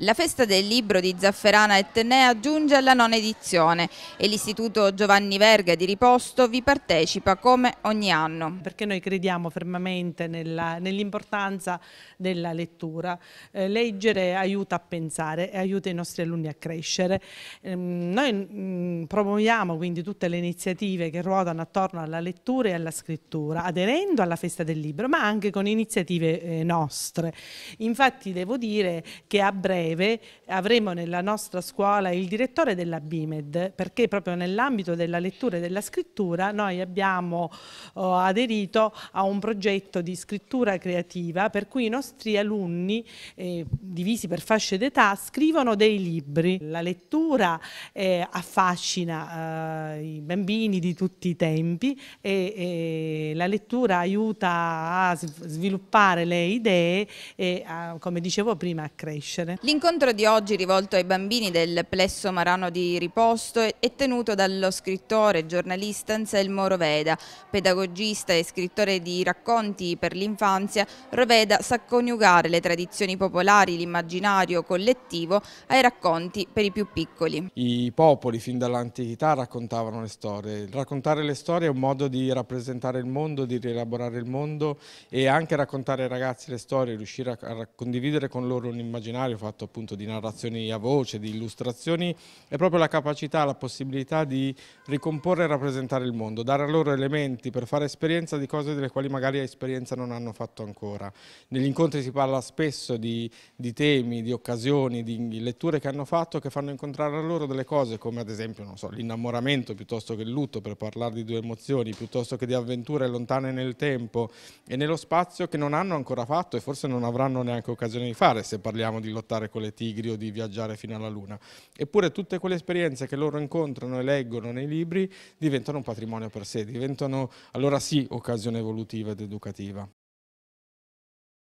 La festa del libro di Zafferana Etnea giunge alla nona edizione e l'Istituto Giovanni Verga di Riposto vi partecipa come ogni anno. Perché noi crediamo fermamente nell'importanza nell della lettura. Eh, leggere aiuta a pensare e aiuta i nostri alunni a crescere. Eh, noi mh, mm, promuoviamo quindi tutte le iniziative che ruotano attorno alla lettura e alla scrittura, aderendo alla festa del libro, ma anche con iniziative eh, nostre. Infatti devo dire che a breve breve avremo nella nostra scuola il direttore della BIMED, perché proprio nell'ambito della lettura e della scrittura noi abbiamo oh, aderito a un progetto di scrittura creativa per cui i nostri alunni, eh, divisi per fasce d'età, scrivono dei libri. La lettura eh, affascina eh, i bambini di tutti i tempi e, e la lettura aiuta a sviluppare le idee e, a, come dicevo prima, a crescere. L'incontro di oggi rivolto ai bambini del Plesso Marano di Riposto è tenuto dallo scrittore e giornalista Anselmo Roveda. Pedagogista e scrittore di racconti per l'infanzia, Roveda sa coniugare le tradizioni popolari, l'immaginario collettivo ai racconti per i più piccoli. I popoli fin dall'antichità raccontavano le storie. Raccontare le storie è un modo di rappresentare il mondo, di rielaborare il mondo e anche raccontare ai ragazzi le storie, riuscire a condividere con loro un immaginario fatto appunto di narrazioni a voce, di illustrazioni, è proprio la capacità, la possibilità di ricomporre e rappresentare il mondo, dare a loro elementi per fare esperienza di cose delle quali magari a esperienza non hanno fatto ancora. Negli incontri si parla spesso di, di temi, di occasioni, di letture che hanno fatto che fanno incontrare a loro delle cose come ad esempio so, l'innamoramento piuttosto che il lutto per parlare di due emozioni, piuttosto che di avventure lontane nel tempo e nello spazio che non hanno ancora fatto e forse non avranno neanche occasione di fare se parliamo di lottare contro con le tigri o di viaggiare fino alla luna. Eppure tutte quelle esperienze che loro incontrano e leggono nei libri diventano un patrimonio per sé, diventano allora sì occasione evolutiva ed educativa.